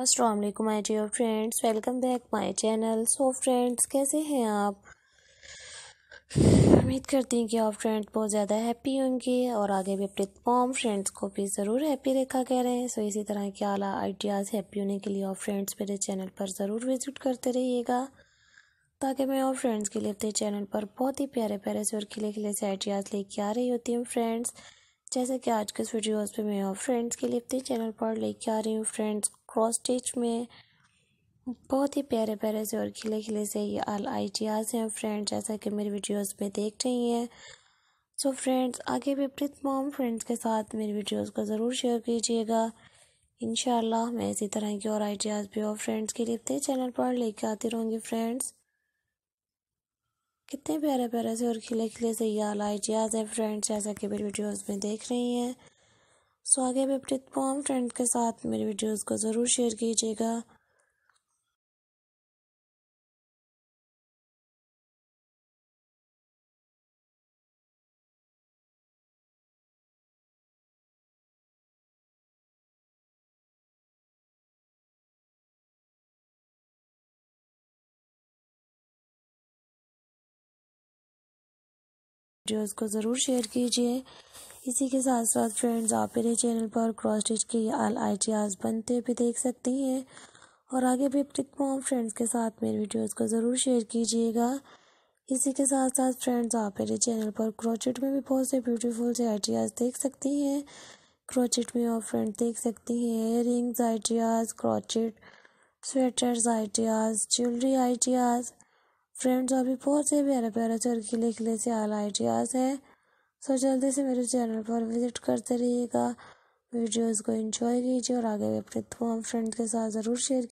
Aslam my dear friends welcome back my channel so friends कैसे हैं आप उम्मीद करती हूँ कि आप फ्रेंड्स बहुत ज़्यादा हैप्पी होंगे और आगे भी अपने तमाम फ्रेंड्स को भी ज़रूर हैप्पी रखा कह रहे हैं सो इसी तरह के आला आइडियाज़ हैप्पी होने के लिए आप फ्रेंड्स मेरे चैनल पर ज़रूर विज़िट करते रहिएगा ताकि मैं और फ्रेंड्स के लिए अपने चैनल पर बहुत ही प्यारे प्यारे से और खिले खिले से आइडियाज़ लेके आ रही होती हूँ फ्रेंड्स जैसे कि आज के इस वीडियोज़ पर मैं और फ्रेंड्स के लिए अपने चैनल पर लेके आ रही हूँ फ्रेंड्स क्रॉस स्टिच में बहुत ही प्यारे प्यारे से और खिले खिले से ये आल आइडियाज़ हैं फ्रेंड जैसा कि मेरी वीडियोस में देख रही हैं सो फ्रेंड्स आगे भी अपने तमाम फ्रेंड्स के साथ मेरी वीडियोस को ज़रूर शेयर कीजिएगा इन मैं इसी तरह की और आइडियाज़ भी और फ्रेंड्स के लिए चैनल पर लेके आती रहूँगी फ्रेंड्स कितने प्यारे प्यारे से और खिले खिले से ये आल आइडियाज़ हैं फ्रेंड्स जैसा कि मेरी वीडियोज़ में देख रही हैं सो आगे भी अपने फ्रेंड के साथ मेरे वीडियोस को ज़रूर शेयर कीजिएगा वीडियोस को ज़रूर शेयर कीजिए इसी के साथ साथ फ्रेंड्स आप मेरे चैनल पर क्रॉस स्टिच की आल आइडियाज़ बनते भी देख सकती हैं और आगे भी अपने तमाम फ्रेंड्स के साथ मेरे वीडियोस को ज़रूर शेयर कीजिएगा इसी के साथ साथ फ्रेंड्स आप मेरे चैनल पर क्रोचेट में भी बहुत से ब्यूटीफुल से आइडियाज़ देख सकती हैं क्रोचेट में आप फ्रेंड्स देख सकती हैं rings ideas crochet sweaters ideas jewellery ideas friends अभी बहुत से प्यारे प्यारे चरखिले खिले से आल आइडियाज़ हैं सो जल्दी से मेरे चैनल पर विज़िट करते रहिएगा वीडियोस को एंजॉय कीजिए और आगे भी अपने तमाम फ्रेंड के साथ ज़रूर शेयर